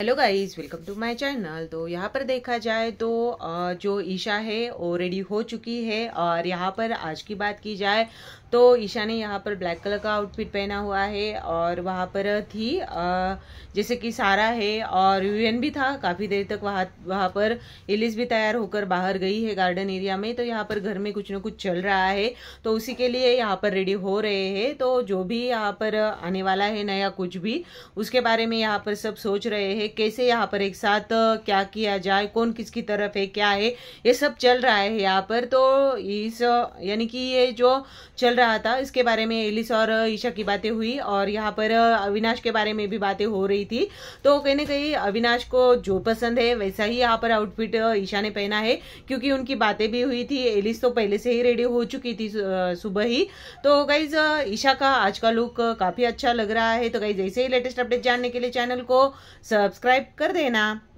hello guys welcome to my channel तो यहाँ पर देखा जाए तो जो ईशा है वो रेडी हो चुकी है और यहाँ पर आज की बात की जाए तो ईशा ने यहाँ पर ब्लैक कलर का आउटफिट पहना हुआ है और वहाँ पर थी जैसे कि सारा है और यूएन भी था काफ़ी देर तक वहाँ वहाँ पर एलिस भी तैयार होकर बाहर गई है गार्डन एरिया में तो यहाँ पर घर में कुछ ना कुछ चल रहा है तो उसी के लिए यहाँ पर रेडी हो रहे हैं तो जो भी यहाँ पर आने वाला है नया कुछ भी उसके बारे में यहाँ पर सब सोच रहे हैं है कैसे यहाँ पर एक साथ क्या किया जाए कौन किसकी तरफ है क्या है ये सब चल रहा है यहाँ पर तो इस यानी कि ये जो चल रहा था इसके बारे में एलिस और ईशा की बातें हुई और यहाँ पर अविनाश के बारे में भी बातें हो रही थी तो कहीं ना कहीं अविनाश को जो पसंद है वैसा ही यहाँ पर आउटफिट ईशा ने पहना है क्योंकि उनकी बातें भी हुई थी एलिस तो पहले से ही रेडी हो चुकी थी सुबह ही तो गाइज ईशा का आज का लुक काफ़ी अच्छा लग रहा है तो गाइज ऐसे ही लेटेस्ट अपडेट जानने के लिए चैनल को सब सब्सक्राइब कर देना